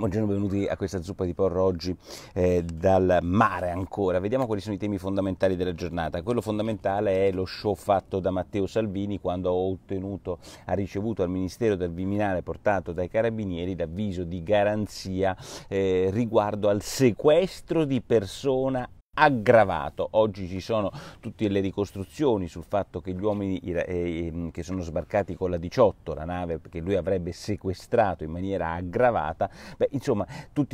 Buongiorno, benvenuti a questa zuppa di porro oggi eh, dal mare ancora. Vediamo quali sono i temi fondamentali della giornata. Quello fondamentale è lo show fatto da Matteo Salvini quando ottenuto, ha ricevuto al Ministero del Viminale portato dai carabinieri l'avviso di garanzia eh, riguardo al sequestro di persona aggravato. Oggi ci sono tutte le ricostruzioni sul fatto che gli uomini eh, ehm, che sono sbarcati con la 18, la nave che lui avrebbe sequestrato in maniera aggravata, beh, insomma,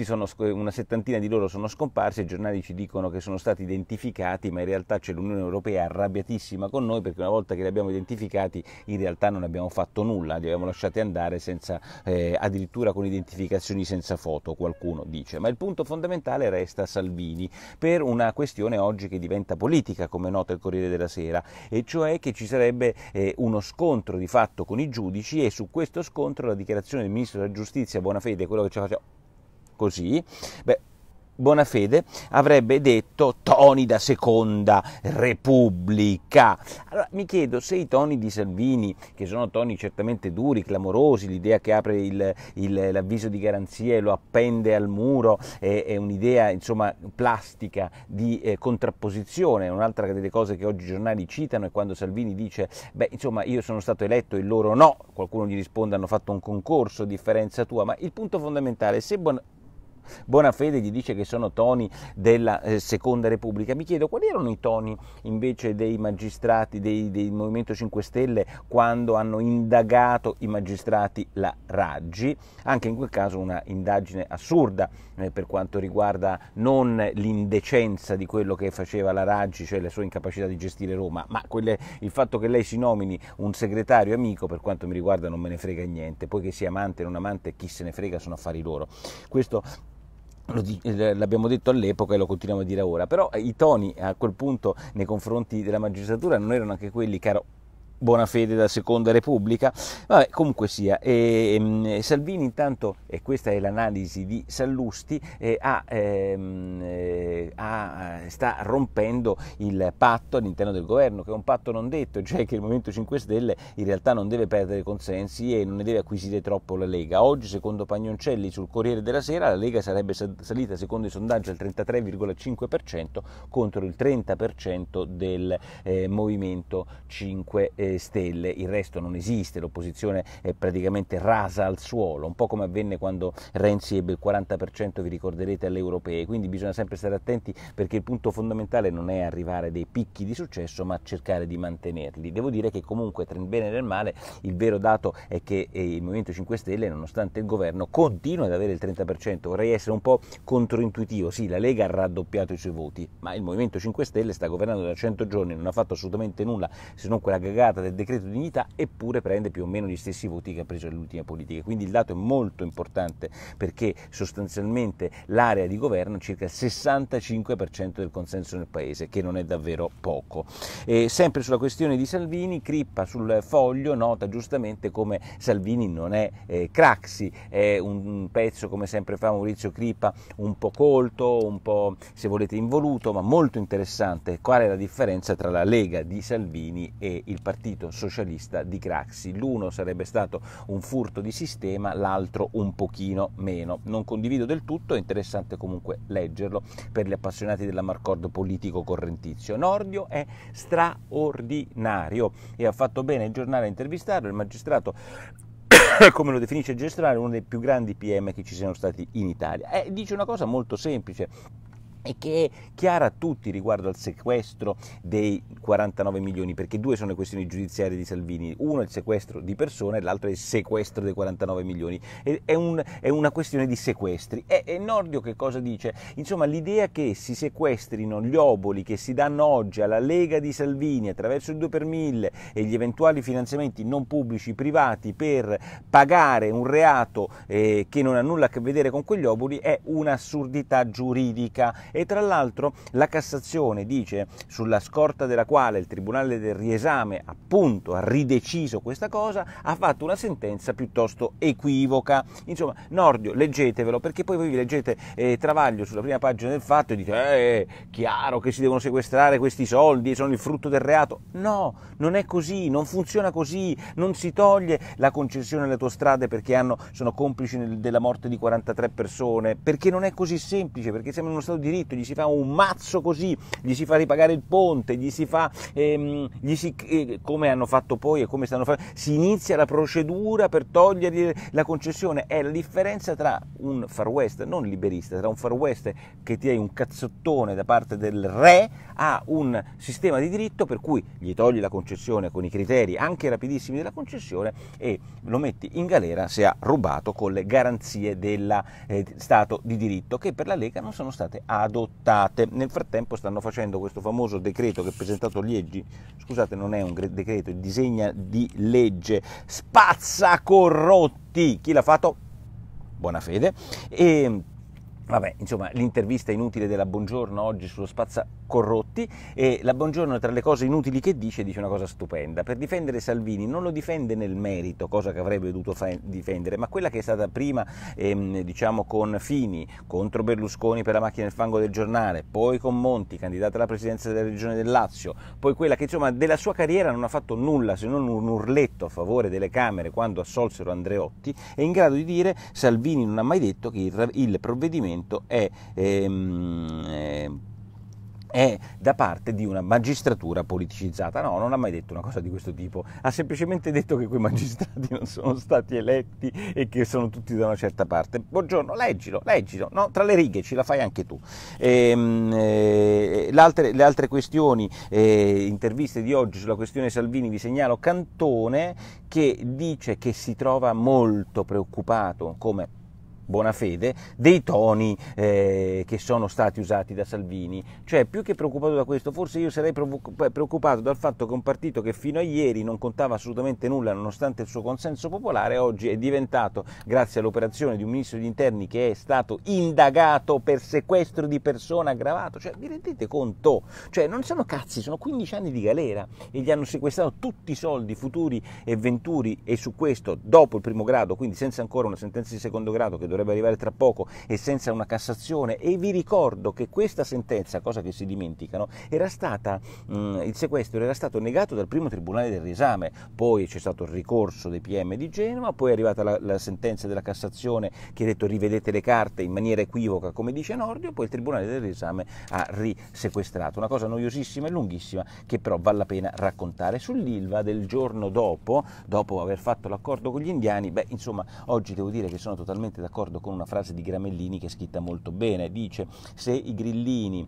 sono, una settantina di loro sono scomparsi, i giornali ci dicono che sono stati identificati, ma in realtà c'è l'Unione Europea arrabbiatissima con noi perché una volta che li abbiamo identificati in realtà non abbiamo fatto nulla, li abbiamo lasciati andare senza, eh, addirittura con identificazioni senza foto, qualcuno dice. Ma il punto fondamentale resta Salvini per una questione oggi che diventa politica, come nota il Corriere della Sera, e cioè che ci sarebbe eh, uno scontro di fatto con i giudici e su questo scontro la dichiarazione del Ministro della Giustizia buona fede, quello che ci faceva così, beh, Bonafede avrebbe detto toni da seconda repubblica. Allora mi chiedo se i toni di Salvini, che sono toni certamente duri, clamorosi, l'idea che apre il, il, l'avviso di garanzia e lo appende al muro è, è un'idea insomma plastica di eh, contrapposizione, un'altra delle cose che oggi i giornali citano è quando Salvini dice beh insomma io sono stato eletto e loro no, qualcuno gli risponde hanno fatto un concorso, differenza tua, ma il punto fondamentale è se Bonafede Bonafede gli dice che sono toni della eh, Seconda Repubblica. Mi chiedo quali erano i toni invece dei magistrati dei, dei Movimento 5 Stelle quando hanno indagato i magistrati la Raggi, anche in quel caso una indagine assurda eh, per quanto riguarda non l'indecenza di quello che faceva la Raggi, cioè la sua incapacità di gestire Roma, ma quelle, il fatto che lei si nomini un segretario amico, per quanto mi riguarda non me ne frega niente, poiché sia amante o non amante, chi se ne frega sono affari loro. Questo eh, l'abbiamo detto all'epoca e lo continuiamo a dire ora, però eh, i toni a quel punto nei confronti della magistratura non erano anche quelli caro buona fede da Seconda Repubblica, vabbè comunque sia, eh, Salvini intanto, e questa è l'analisi di Sallusti, eh, ha, ehm, eh, ha, eh, sta rompendo il patto all'interno del governo, che è un patto non detto, cioè che il Movimento 5 Stelle in realtà non deve perdere consensi e non ne deve acquisire troppo la Lega. Oggi secondo Pagnoncelli sul Corriere della Sera la Lega sarebbe salita secondo i sondaggi al 33,5% contro il 30% del eh, Movimento 5 Stelle eh, stelle, il resto non esiste, l'opposizione è praticamente rasa al suolo, un po' come avvenne quando Renzi ebbe il 40%, vi ricorderete, alle europee, quindi bisogna sempre stare attenti perché il punto fondamentale non è arrivare a dei picchi di successo ma cercare di mantenerli. Devo dire che comunque tra il bene e il male il vero dato è che eh, il Movimento 5 Stelle, nonostante il governo, continua ad avere il 30%, vorrei essere un po' controintuitivo, sì, la Lega ha raddoppiato i suoi voti, ma il Movimento 5 Stelle sta governando da 100 giorni, non ha fatto assolutamente nulla se non quella gagata approvata del decreto dignità eppure prende più o meno gli stessi voti che ha preso le politica Quindi il dato è molto importante perché sostanzialmente l'area di governo è circa il 65% del consenso nel Paese, che non è davvero poco. E sempre sulla questione di Salvini, Crippa sul foglio nota giustamente come Salvini non è eh, Craxi, è un, un pezzo come sempre fa Maurizio Crippa un po' colto, un po' se volete involuto, ma molto interessante. Qual è la differenza tra la Lega di Salvini e il partito? Partito Socialista di Craxi. L'uno sarebbe stato un furto di sistema, l'altro un pochino meno. Non condivido del tutto, è interessante comunque leggerlo per gli appassionati dell'amarcord politico correntizio. Nordio è straordinario e ha fatto bene il giornale a intervistarlo, il magistrato come lo definisce il gestionale, uno dei più grandi PM che ci siano stati in Italia. Eh, dice una cosa molto semplice e che è chiara a tutti riguardo al sequestro dei 49 milioni, perché due sono le questioni giudiziarie di Salvini, uno è il sequestro di persone e l'altro è il sequestro dei 49 milioni, è, un, è una questione di sequestri. E, e, Nordio che cosa dice? Insomma l'idea che si sequestrino gli oboli che si danno oggi alla Lega di Salvini attraverso il 2 per 1000 e gli eventuali finanziamenti non pubblici privati per pagare un reato eh, che non ha nulla a che vedere con quegli oboli è un'assurdità giuridica e tra l'altro la Cassazione dice sulla scorta della quale il Tribunale del riesame appunto ha rideciso questa cosa, ha fatto una sentenza piuttosto equivoca. Insomma, Nordio, leggetevelo perché poi voi vi leggete eh, Travaglio sulla prima pagina del fatto e dite eh, eh chiaro che si devono sequestrare questi soldi, sono il frutto del reato. No, non è così, non funziona così, non si toglie la concessione alle autostrade perché hanno, sono complici nel, della morte di 43 persone, perché non è così semplice, perché siamo in uno Stato di diritto affitto, gli si fa un mazzo così, gli si fa ripagare il ponte, gli si fa, ehm, gli si, eh, come hanno fatto poi e come stanno facendo, si inizia la procedura per togliergli la concessione, è la differenza tra un far west, non liberista, tra un far west che ti è un cazzottone da parte del re a un sistema di diritto per cui gli togli la concessione con i criteri anche rapidissimi della concessione e lo metti in galera se ha rubato con le garanzie del eh, Stato di diritto che per la Lega non sono state altre adottate. Nel frattempo stanno facendo questo famoso decreto che ha presentato Liegi, scusate non è un decreto, è disegna di legge, spazza corrotti, chi l'ha fatto? Buona fede. E, ehm, vabbè, insomma, l'intervista inutile della Buongiorno oggi sullo spazza corrotti e la Buongiorno tra le cose inutili che dice dice una cosa stupenda, per difendere Salvini non lo difende nel merito, cosa che avrebbe dovuto difendere, ma quella che è stata prima ehm, diciamo con Fini contro Berlusconi per la macchina del fango del giornale, poi con Monti candidata alla presidenza della regione del Lazio, poi quella che insomma della sua carriera non ha fatto nulla se non un urletto a favore delle Camere quando assolsero Andreotti, è in grado di dire Salvini non ha mai detto che il, il provvedimento è ehm, eh, è da parte di una magistratura politicizzata. No, non ha mai detto una cosa di questo tipo, ha semplicemente detto che quei magistrati non sono stati eletti e che sono tutti da una certa parte. Buongiorno, leggilo, leggilo, no? tra le righe ce la fai anche tu. Ehm, eh, le altre questioni, eh, interviste di oggi sulla questione Salvini, vi segnalo Cantone che dice che si trova molto preoccupato come buona fede, dei toni eh, che sono stati usati da Salvini. Cioè, più che preoccupato da questo, forse io sarei preoccupato dal fatto che un partito che fino a ieri non contava assolutamente nulla, nonostante il suo consenso popolare, oggi è diventato, grazie all'operazione di un ministro degli interni che è stato indagato per sequestro di persona aggravato. Cioè, vi rendete conto? Cioè, non sono cazzi, sono 15 anni di galera e gli hanno sequestrato tutti i soldi futuri e venturi e su questo, dopo il primo grado, quindi senza ancora una sentenza di secondo grado che dovrebbe dovrebbe arrivare tra poco e senza una Cassazione e vi ricordo che questa sentenza, cosa che si dimenticano, era stata, mh, mm, il sequestro era stato negato dal primo tribunale del riesame, poi c'è stato il ricorso dei PM di Genova, poi è arrivata la, la sentenza della Cassazione che ha detto rivedete le carte in maniera equivoca come dice Nordio, poi il tribunale del riesame ha risequestrato, una cosa noiosissima e lunghissima che però vale la pena raccontare. Sull'Ilva del giorno dopo, dopo aver fatto l'accordo con gli indiani, beh insomma oggi devo dire che sono totalmente d'accordo d'accordo con una frase di Gramellini che è scritta molto bene, dice se i grillini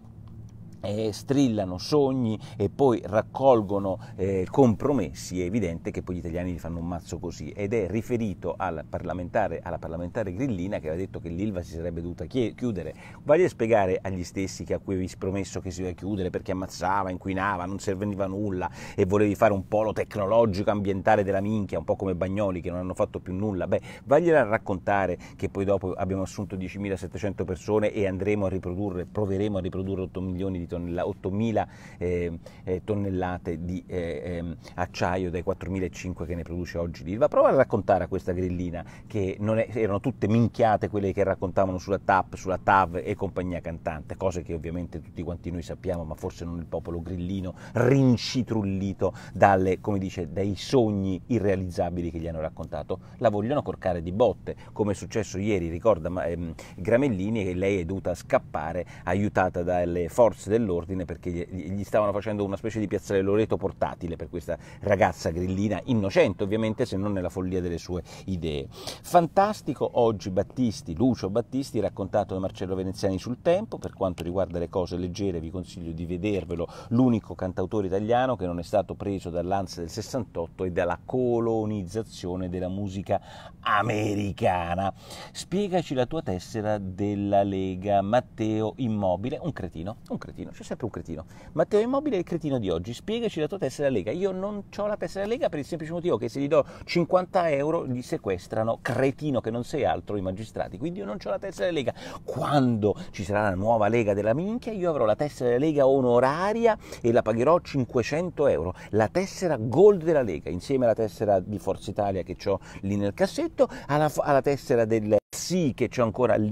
eh, strillano sogni e poi raccolgono eh, compromessi, è evidente che poi gli italiani gli fanno un mazzo così ed è riferito al parlamentare, alla parlamentare Grillina che aveva detto che l'Ilva si sarebbe dovuta chiudere. Vai a spiegare agli stessi che a cui avevi promesso che si doveva chiudere perché ammazzava, inquinava, non serviva nulla e volevi fare un polo tecnologico ambientale della minchia, un po' come Bagnoli che non hanno fatto più nulla, beh, vagliela a raccontare che poi dopo abbiamo assunto 10.700 persone e andremo a riprodurre, proveremo a riprodurre 8 milioni di tonnellate tonnella, 8.000 eh, eh, tonnellate di eh, ehm, acciaio dai 4.500 che ne produce oggi l'Ilva. Prova a raccontare a questa grillina che è, erano tutte minchiate quelle che raccontavano sulla TAP, sulla TAV e compagnia cantante, cose che ovviamente tutti quanti noi sappiamo, ma forse non il popolo grillino rincitrullito dalle, come dice, dai sogni irrealizzabili che gli hanno raccontato. La vogliono corcare di botte, come è successo ieri, ricorda ehm, Gramellini che lei è dovuta scappare aiutata dalle forze del dell'ordine perché gli, stavano facendo una specie di piazzale Loreto portatile per questa ragazza grillina, innocente ovviamente, se non nella follia delle sue idee. Fantastico oggi Battisti, Lucio Battisti, raccontato da Marcello Veneziani sul tempo, per quanto riguarda le cose leggere vi consiglio di vedervelo, l'unico cantautore italiano che non è stato preso dall'ansia del 68 e dalla colonizzazione della musica americana. Spiegaci la tua tessera della Lega, Matteo Immobile, un cretino, un cretino cretino, c'è sempre un cretino. Matteo Immobile è il cretino di oggi, spiegaci la tua tessera Lega. Io non ho la tessera Lega per il semplice motivo che se gli do 50 euro gli sequestrano, cretino che non sei altro, i magistrati. Quindi io non ho la tessera Lega. Quando ci sarà la nuova Lega della minchia, io avrò la tessera Lega onoraria e la pagherò 500 euro. La tessera Gold della Lega, insieme alla tessera di Forza Italia che ho lì nel cassetto, alla, alla tessera del sì che ho ancora lì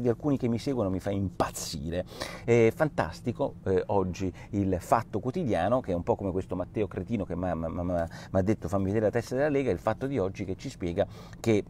di alcuni che mi seguono mi fa impazzire. È fantastico eh, oggi il fatto quotidiano, che è un po' come questo Matteo Cretino che mi ha detto fammi vedere la testa della Lega, il fatto di oggi che ci spiega che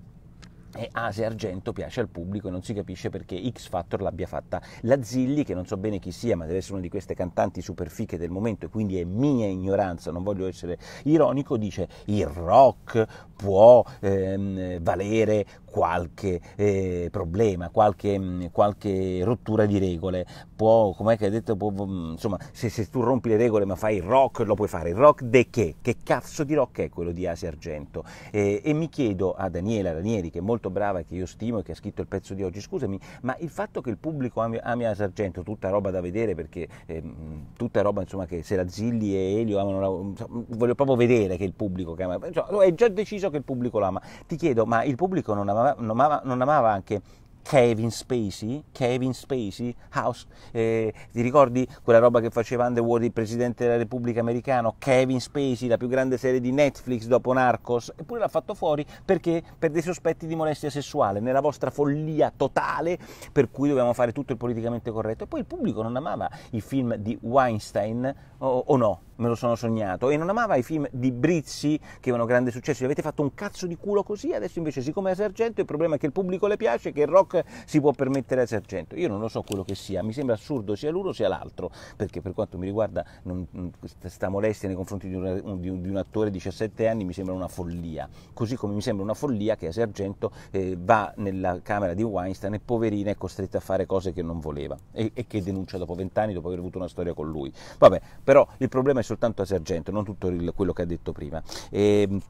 e eh, Ase Argento piace al pubblico e non si capisce perché X Factor l'abbia fatta la Zilli, che non so bene chi sia, ma deve essere una di queste cantanti superfiche del momento e quindi è mia ignoranza, non voglio essere ironico, dice il rock può ehm, valere qualche eh, problema, qualche, mm, qualche, rottura di regole. Può, come hai detto, può, mm, insomma, se, se, tu rompi le regole ma fai il rock, lo puoi fare. Il rock de che? Che cazzo di rock è quello di Asi Argento? Eh, e mi chiedo a Daniela Ranieri, che è molto brava, che io stimo e che ha scritto il pezzo di oggi, scusami, ma il fatto che il pubblico ami, ami Asi Argento, tutta roba da vedere, perché eh, tutta roba insomma, che Serazzilli e Elio amano, la, voglio proprio vedere che il pubblico che ama, insomma, è già deciso che il pubblico lo ama. Ti chiedo, ma il pubblico non ama amava, non amava anche Kevin Spacey, Kevin Spacey, House, eh, ti ricordi quella roba che faceva Underworld il presidente della Repubblica americano? Kevin Spacey, la più grande serie di Netflix dopo Narcos, eppure l'ha fatto fuori perché per dei sospetti di molestia sessuale, nella vostra follia totale per cui dobbiamo fare tutto il politicamente corretto. E poi il pubblico non amava i film di Weinstein o, o no? Me lo sono sognato e non amava i film di Brizzi che avevano grande successo. Gli avete fatto un cazzo di culo così, adesso invece, siccome è Sargento, il problema è che il pubblico le piace, che il rock si può permettere a Sargento. Io non lo so quello che sia, mi sembra assurdo sia l'uno sia l'altro, perché per quanto mi riguarda non, mm, sta molestia nei confronti di un, di, un, di un, attore di 17 anni mi sembra una follia, così come mi sembra una follia che Sargento eh, va nella camera di Weinstein e poverina è costretta a fare cose che non voleva e, e che denuncia dopo 20 anni, dopo aver avuto una storia con lui. Vabbè, però il problema è soltanto a Sargento, non tutto il, quello che ha detto prima. E, ehm,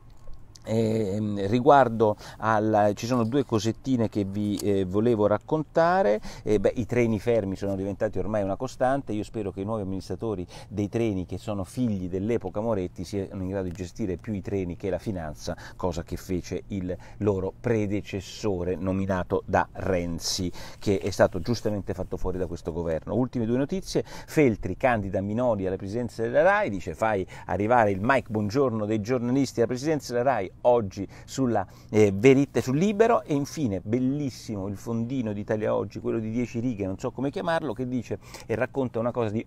eh, riguardo al, ci sono due cosettine che vi eh, volevo raccontare, eh, beh, i treni fermi sono diventati ormai una costante, io spero che i nuovi amministratori dei treni che sono figli dell'epoca Moretti siano in grado di gestire più i treni che la finanza, cosa che fece il loro predecessore nominato da Renzi, che è stato giustamente fatto fuori da questo governo. Ultime due notizie, Feltri candida Minoli alla presidenza della RAI, dice fai arrivare il Mike Buongiorno dei giornalisti alla presidenza della RAI oggi sulla eh, Veritte sul Libero e infine bellissimo il fondino d'Italia Oggi, quello di 10 righe, non so come chiamarlo, che dice e racconta una cosa di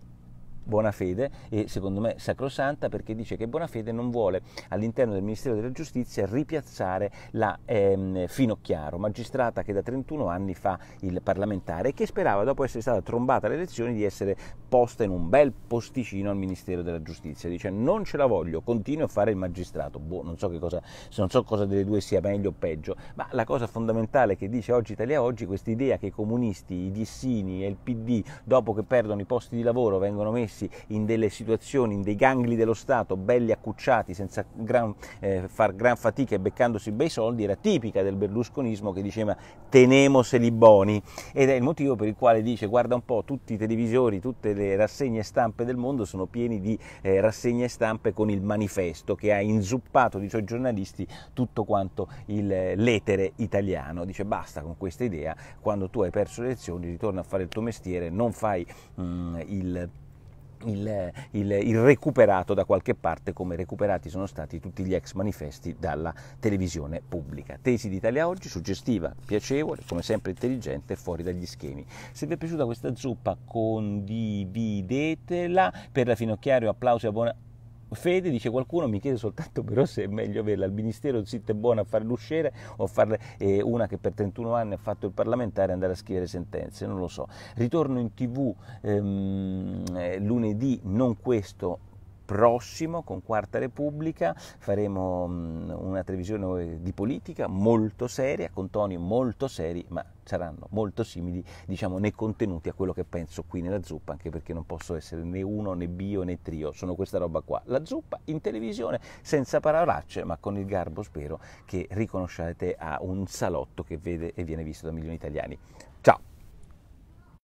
buona fede e secondo me sacrosanta perché dice che buona fede non vuole all'interno del Ministero della Giustizia ripiazzare la ehm, Finocchiaro, magistrata che da 31 anni fa il parlamentare e che sperava dopo essere stata trombata alle elezioni di essere posta in un bel posticino al Ministero della Giustizia. Dice non ce la voglio, continuo a fare il magistrato. Boh, non so, che cosa, non so cosa delle due sia meglio o peggio, ma la cosa fondamentale che dice oggi Italia Oggi, questa idea che i comunisti, i dissini e il PD dopo che perdono i posti di lavoro vengono messi messi in delle situazioni, in dei gangli dello Stato, belli accucciati, senza gran, eh, far gran fatica e beccandosi bei soldi, era tipica del berlusconismo che diceva tenemoseli buoni ed è il motivo per il quale dice guarda un po' tutti i televisori, tutte le rassegne stampe del mondo sono pieni di eh, rassegne stampe con il manifesto che ha inzuppato di suoi giornalisti tutto quanto il, eh, l'etere italiano. Dice basta con questa idea, quando tu hai perso le elezioni ritorna a fare il tuo mestiere, non fai mh, mm, il il, il, il, recuperato da qualche parte come recuperati sono stati tutti gli ex manifesti dalla televisione pubblica. Tesi d'Italia oggi, suggestiva, piacevole, come sempre intelligente, fuori dagli schemi. Se vi è piaciuta questa zuppa condividetela, per la Finocchiario applausi e abbonamenti fede, dice qualcuno, mi chiede soltanto però se è meglio averla al ministero zitta e buona a fare l'usciere o farle eh, una che per 31 anni ha fatto il parlamentare e andare a scrivere sentenze, non lo so. Ritorno in tv ehm, eh, lunedì, non questo prossimo con Quarta Repubblica faremo mm, una televisione di politica molto seria, con toni molto seri, ma saranno molto simili diciamo, nei contenuti a quello che penso qui nella zuppa, anche perché non posso essere né uno né bio né trio, sono questa roba qua. La zuppa in televisione senza parolacce, ma con il garbo spero che riconosciate a un salotto che vede e viene visto da milioni di italiani.